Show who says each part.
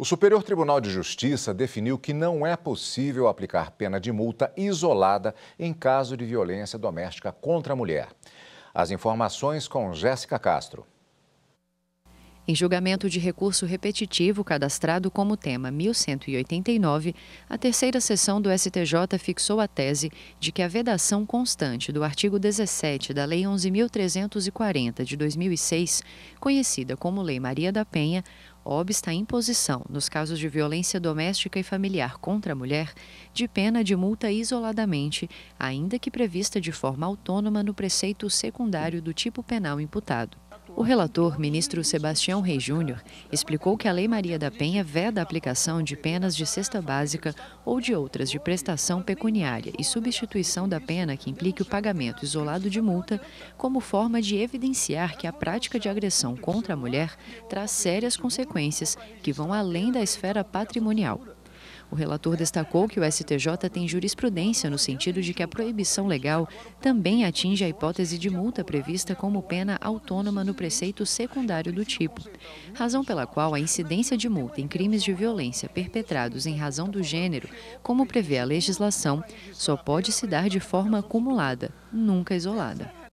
Speaker 1: O Superior Tribunal de Justiça definiu que não é possível aplicar pena de multa isolada em caso de violência doméstica contra a mulher. As informações com Jéssica Castro.
Speaker 2: Em julgamento de recurso repetitivo cadastrado como tema 1189, a terceira sessão do STJ fixou a tese de que a vedação constante do artigo 17 da Lei 11.340 de 2006, conhecida como Lei Maria da Penha, obsta a imposição, nos casos de violência doméstica e familiar contra a mulher, de pena de multa isoladamente, ainda que prevista de forma autônoma no preceito secundário do tipo penal imputado. O relator, ministro Sebastião Rei Júnior, explicou que a Lei Maria da Penha veda a aplicação de penas de cesta básica ou de outras de prestação pecuniária e substituição da pena que implique o pagamento isolado de multa como forma de evidenciar que a prática de agressão contra a mulher traz sérias consequências que vão além da esfera patrimonial. O relator destacou que o STJ tem jurisprudência no sentido de que a proibição legal também atinge a hipótese de multa prevista como pena autônoma no preceito secundário do tipo, razão pela qual a incidência de multa em crimes de violência perpetrados em razão do gênero, como prevê a legislação, só pode se dar de forma acumulada, nunca isolada.